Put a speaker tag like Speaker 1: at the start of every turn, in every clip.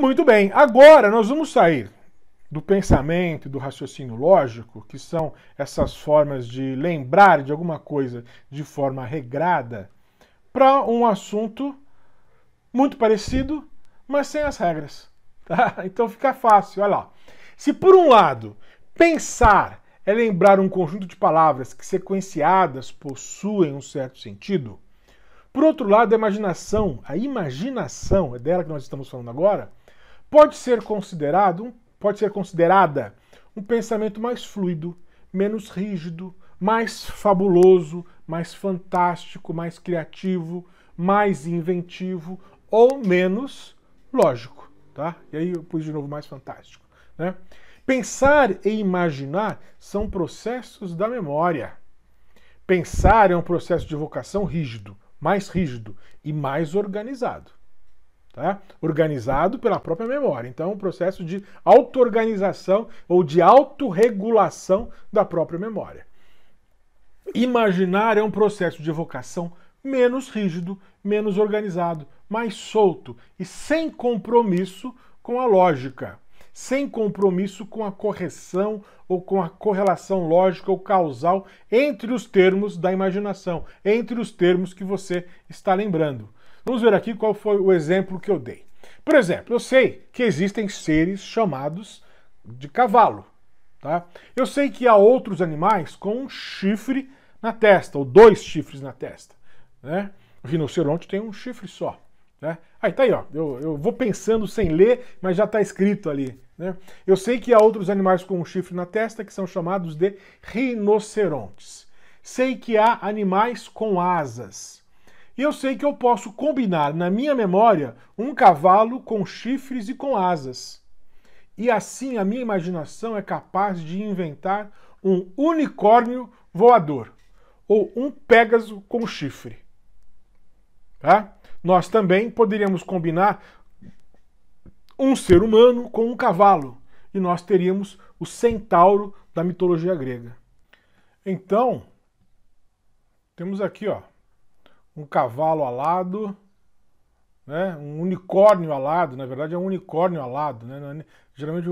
Speaker 1: Muito bem, agora nós vamos sair do pensamento e do raciocínio lógico, que são essas formas de lembrar de alguma coisa de forma regrada, para um assunto muito parecido, mas sem as regras. Tá? Então fica fácil, olha lá. Se por um lado, pensar é lembrar um conjunto de palavras que sequenciadas possuem um certo sentido, por outro lado, a imaginação, a imaginação, é dela que nós estamos falando agora, pode ser considerado, pode ser considerada um pensamento mais fluido, menos rígido, mais fabuloso, mais fantástico, mais criativo, mais inventivo ou menos lógico, tá? E aí eu pus de novo mais fantástico, né? Pensar e imaginar são processos da memória. Pensar é um processo de evocação rígido, mais rígido e mais organizado tá? organizado pela própria memória. Então, é um processo de auto-organização ou de autorregulação da própria memória. Imaginar é um processo de evocação menos rígido, menos organizado, mais solto e sem compromisso com a lógica, sem compromisso com a correção ou com a correlação lógica ou causal entre os termos da imaginação, entre os termos que você está lembrando. Vamos ver aqui qual foi o exemplo que eu dei. Por exemplo, eu sei que existem seres chamados de cavalo. Tá? Eu sei que há outros animais com um chifre na testa, ou dois chifres na testa. Né? O rinoceronte tem um chifre só. Né? Aí tá aí, ó. Eu, eu vou pensando sem ler, mas já está escrito ali. Né? Eu sei que há outros animais com um chifre na testa que são chamados de rinocerontes. Sei que há animais com asas eu sei que eu posso combinar na minha memória um cavalo com chifres e com asas. E assim a minha imaginação é capaz de inventar um unicórnio voador ou um pégaso com chifre. Tá? Nós também poderíamos combinar um ser humano com um cavalo e nós teríamos o centauro da mitologia grega. Então, temos aqui, ó, um cavalo alado, né? um unicórnio alado, na verdade é um unicórnio alado. Né? É geralmente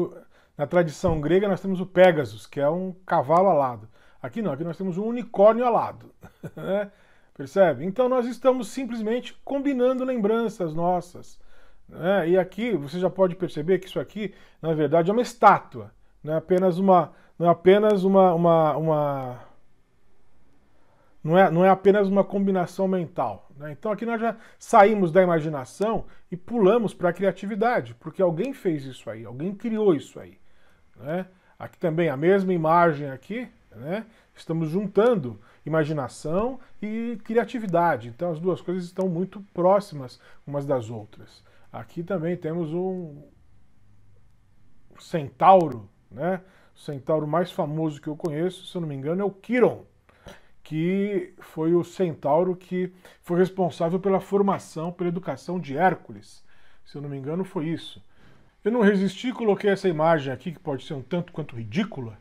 Speaker 1: na tradição grega nós temos o Pegasus, que é um cavalo alado. Aqui não, aqui nós temos um unicórnio alado. Né? Percebe? Então nós estamos simplesmente combinando lembranças nossas. Né? E aqui você já pode perceber que isso aqui, na verdade, é uma estátua. Não é apenas uma, não é apenas uma, uma, uma não é, não é apenas uma combinação mental. Né? Então aqui nós já saímos da imaginação e pulamos para a criatividade, porque alguém fez isso aí, alguém criou isso aí. Né? Aqui também a mesma imagem aqui, né? estamos juntando imaginação e criatividade. Então as duas coisas estão muito próximas umas das outras. Aqui também temos um centauro, né? O centauro mais famoso que eu conheço, se eu não me engano, é o Quiron que foi o centauro que foi responsável pela formação, pela educação de Hércules. Se eu não me engano, foi isso. Eu não resisti, coloquei essa imagem aqui, que pode ser um tanto quanto ridícula,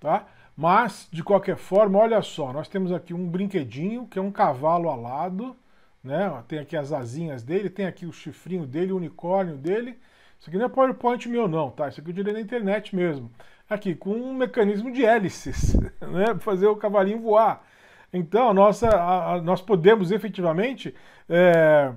Speaker 1: tá? Mas, de qualquer forma, olha só, nós temos aqui um brinquedinho, que é um cavalo alado, né? Tem aqui as asinhas dele, tem aqui o chifrinho dele, o unicórnio dele. Isso aqui não é PowerPoint meu não, tá? Isso aqui eu tirei na internet mesmo. Aqui, com um mecanismo de hélices, né? Pra fazer o cavalinho voar. Então, nossa, a, a, nós podemos efetivamente é,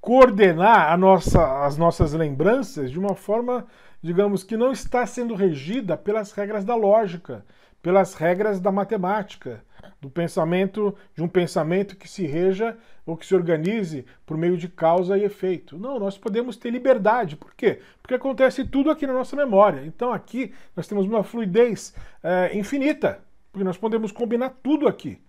Speaker 1: coordenar nossa, as nossas lembranças de uma forma, digamos, que não está sendo regida pelas regras da lógica, pelas regras da matemática, do pensamento, de um pensamento que se reja ou que se organize por meio de causa e efeito. Não, nós podemos ter liberdade. Por quê? Porque acontece tudo aqui na nossa memória. Então aqui nós temos uma fluidez é, infinita, porque nós podemos combinar tudo aqui.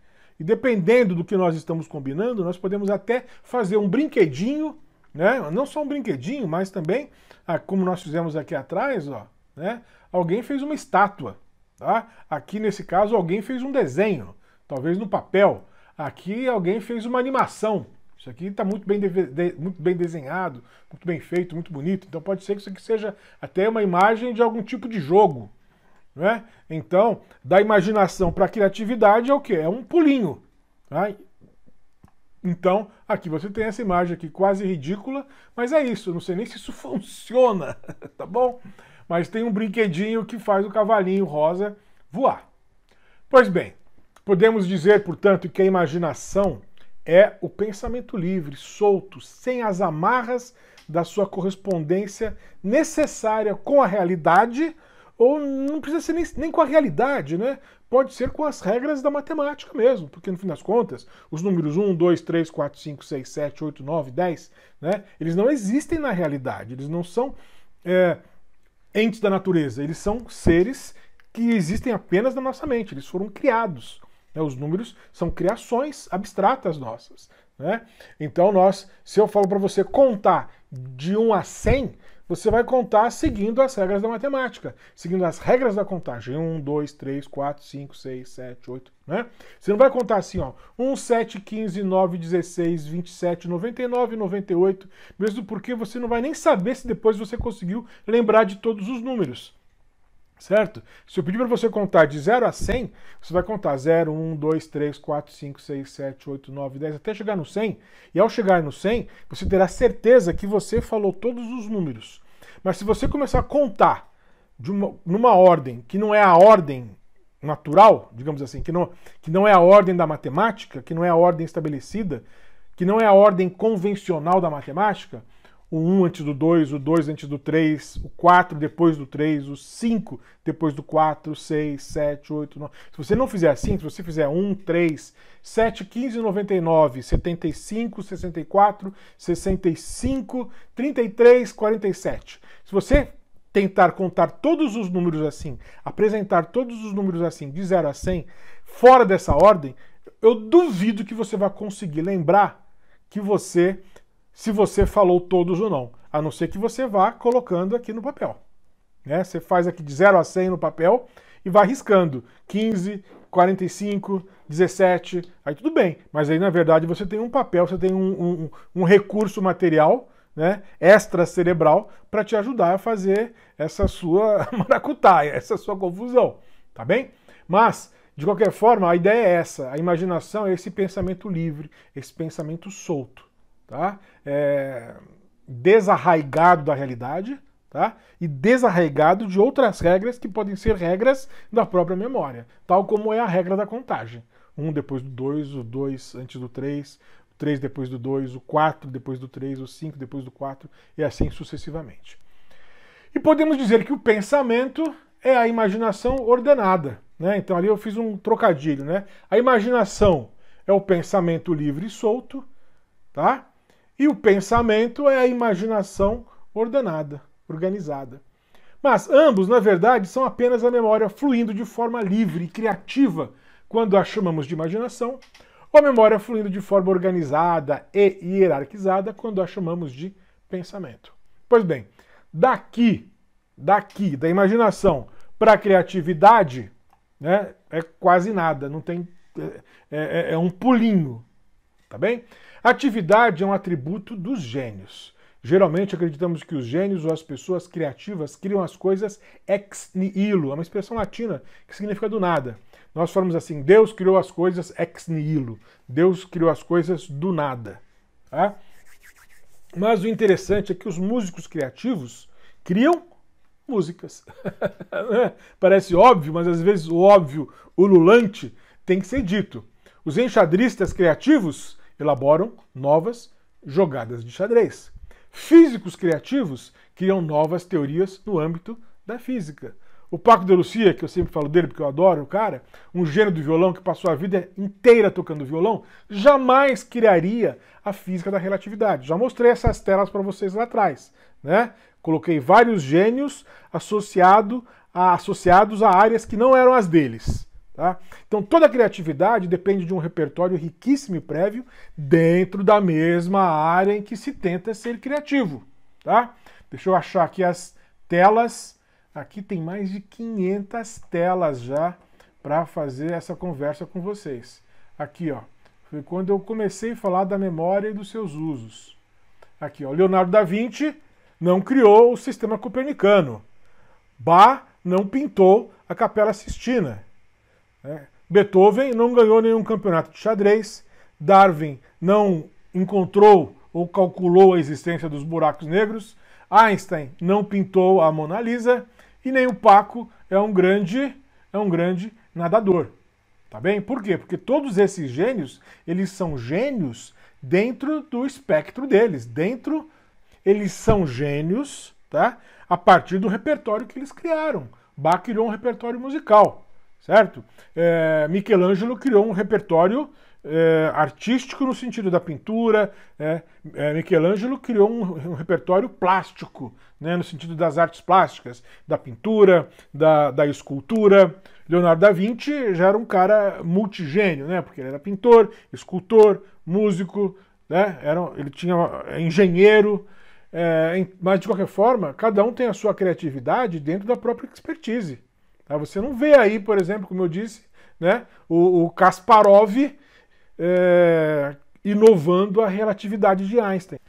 Speaker 1: E dependendo do que nós estamos combinando, nós podemos até fazer um brinquedinho, né? Não só um brinquedinho, mas também, ah, como nós fizemos aqui atrás, ó, né? Alguém fez uma estátua, tá? Aqui nesse caso alguém fez um desenho, talvez no papel. Aqui alguém fez uma animação. Isso aqui está muito, bem de, muito bem desenhado, muito bem feito, muito bonito. Então pode ser que isso aqui seja até uma imagem de algum tipo de jogo, né? Então, da imaginação para a criatividade é o que? É um pulinho. Né? Então, aqui você tem essa imagem aqui quase ridícula, mas é isso, não sei nem se isso funciona, tá bom? Mas tem um brinquedinho que faz o cavalinho rosa voar. Pois bem, podemos dizer, portanto, que a imaginação é o pensamento livre, solto, sem as amarras da sua correspondência necessária com a realidade ou não precisa ser nem, nem com a realidade, né? Pode ser com as regras da matemática mesmo, porque no fim das contas, os números 1, 2, 3, 4, 5, 6, 7, 8, 9, 10, né? Eles não existem na realidade, eles não são é, entes da natureza, eles são seres que existem apenas na nossa mente, eles foram criados. Né? Os números são criações abstratas nossas. Né? Então, nós, se eu falo para você contar de 1 a 100, você vai contar seguindo as regras da matemática, seguindo as regras da contagem. 1, 2, 3, 4, 5, 6, 7, 8, né? Você não vai contar assim, ó, 1, 7, 15, 9, 16, 27, 99, 98, mesmo porque você não vai nem saber se depois você conseguiu lembrar de todos os números. Certo? Se eu pedir para você contar de 0 a 100, você vai contar 0, 1, 2, 3, 4, 5, 6, 7, 8, 9, 10, até chegar no 100. E ao chegar no 100, você terá certeza que você falou todos os números. Mas se você começar a contar uma, numa ordem que não é a ordem natural, digamos assim, que não, que não é a ordem da matemática, que não é a ordem estabelecida, que não é a ordem convencional da matemática, o 1 antes do 2, o 2 antes do 3, o 4 depois do 3, o 5 depois do 4, 6, 7, 8, 9. Se você não fizer assim, se você fizer 1, 3, 7, 15, 99, 75, 64, 65, 33, 47. Se você tentar contar todos os números assim, apresentar todos os números assim, de 0 a 100, fora dessa ordem, eu duvido que você vá conseguir lembrar que você se você falou todos ou não, a não ser que você vá colocando aqui no papel. Né? Você faz aqui de 0 a 100 no papel e vai riscando 15, 45, 17, aí tudo bem, mas aí na verdade você tem um papel, você tem um, um, um recurso material né, extra cerebral para te ajudar a fazer essa sua maracutaia, essa sua confusão, tá bem? Mas, de qualquer forma, a ideia é essa, a imaginação é esse pensamento livre, esse pensamento solto tá? É, desarraigado da realidade tá? e desarraigado de outras regras que podem ser regras da própria memória, tal como é a regra da contagem. Um depois do dois, o dois antes do três, o três depois do dois, o quatro depois do três, o cinco depois do quatro e assim sucessivamente. E podemos dizer que o pensamento é a imaginação ordenada. Né? Então ali eu fiz um trocadilho. Né? A imaginação é o pensamento livre e solto, tá? E o pensamento é a imaginação ordenada, organizada. Mas ambos, na verdade, são apenas a memória fluindo de forma livre e criativa, quando a chamamos de imaginação, ou a memória fluindo de forma organizada e hierarquizada, quando a chamamos de pensamento. Pois bem, daqui, daqui, da imaginação para a criatividade, né, é quase nada, não tem. é, é, é um pulinho, tá bem? Atividade é um atributo dos gênios. Geralmente acreditamos que os gênios ou as pessoas criativas criam as coisas ex nihilo, é uma expressão latina que significa do nada. Nós falamos assim: Deus criou as coisas ex nihilo, Deus criou as coisas do nada. Tá? Mas o interessante é que os músicos criativos criam músicas. Parece óbvio, mas às vezes o óbvio, o lulante, tem que ser dito. Os enxadristas criativos elaboram novas jogadas de xadrez. Físicos criativos criam novas teorias no âmbito da física. O Paco de Lucia, que eu sempre falo dele porque eu adoro o cara, um gênio do violão que passou a vida inteira tocando violão, jamais criaria a física da relatividade. Já mostrei essas telas para vocês lá atrás, né? Coloquei vários gênios associado a, associados a áreas que não eram as deles. Tá? Então toda criatividade depende de um repertório riquíssimo e prévio dentro da mesma área em que se tenta ser criativo. Tá? Deixa eu achar aqui as telas. Aqui tem mais de 500 telas já para fazer essa conversa com vocês. Aqui, ó, foi quando eu comecei a falar da memória e dos seus usos. Aqui, ó, Leonardo da Vinci não criou o sistema copernicano. Bach não pintou a Capela Sistina. É. Beethoven não ganhou nenhum campeonato de xadrez, Darwin não encontrou ou calculou a existência dos buracos negros, Einstein não pintou a Mona Lisa e nem o Paco é um grande é um grande nadador. Tá bem? Por quê? Porque todos esses gênios, eles são gênios dentro do espectro deles, dentro eles são gênios, tá? A partir do repertório que eles criaram. Bach criou um repertório musical certo? É, Michelangelo criou um repertório é, artístico no sentido da pintura, é, é, Michelangelo criou um, um repertório plástico, né, no sentido das artes plásticas, da pintura, da, da escultura. Leonardo da Vinci já era um cara multigênio, né, porque ele era pintor, escultor, músico, né, era, ele tinha é, engenheiro, é, mas de qualquer forma, cada um tem a sua criatividade dentro da própria expertise. Tá? Você não vê aí, por exemplo, como eu disse, né, o, o Kasparov é, inovando a relatividade de Einstein.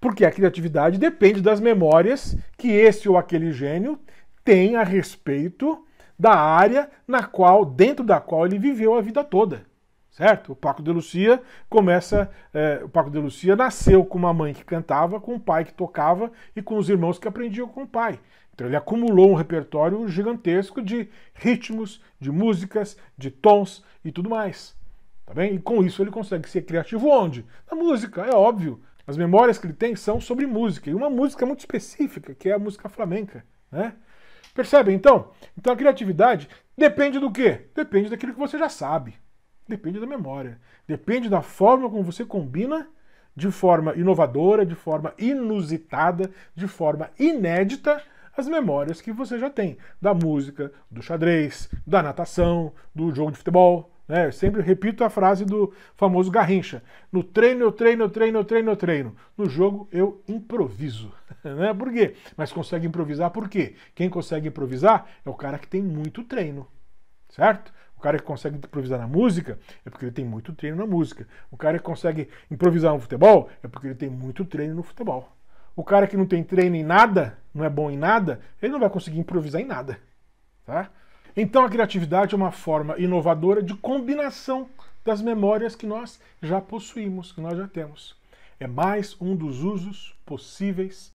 Speaker 1: Porque a criatividade depende das memórias que esse ou aquele gênio tem a respeito da área na qual, dentro da qual ele viveu a vida toda. Certo? O Paco de Lucia começa. É, o Paco de Lucia nasceu com uma mãe que cantava, com um pai que tocava e com os irmãos que aprendiam com o pai. Então ele acumulou um repertório gigantesco de ritmos, de músicas, de tons e tudo mais. Tá bem? E com isso ele consegue ser criativo onde? Na música, é óbvio. As memórias que ele tem são sobre música, e uma música muito específica, que é a música flamenca, né? Percebe então? Então a criatividade depende do quê? Depende daquilo que você já sabe. Depende da memória. Depende da forma como você combina de forma inovadora, de forma inusitada, de forma inédita as memórias que você já tem da música, do xadrez, da natação, do jogo de futebol. Né? Eu sempre repito a frase do famoso Garrincha: no treino eu treino, eu treino, eu treino, eu treino. No jogo eu improviso. né? Por quê? Mas consegue improvisar por quê? Quem consegue improvisar é o cara que tem muito treino, certo? O cara que consegue improvisar na música é porque ele tem muito treino na música. O cara que consegue improvisar no futebol é porque ele tem muito treino no futebol. O cara que não tem treino em nada, não é bom em nada, ele não vai conseguir improvisar em nada, tá? Então a criatividade é uma forma inovadora de combinação das memórias que nós já possuímos, que nós já temos. É mais um dos usos possíveis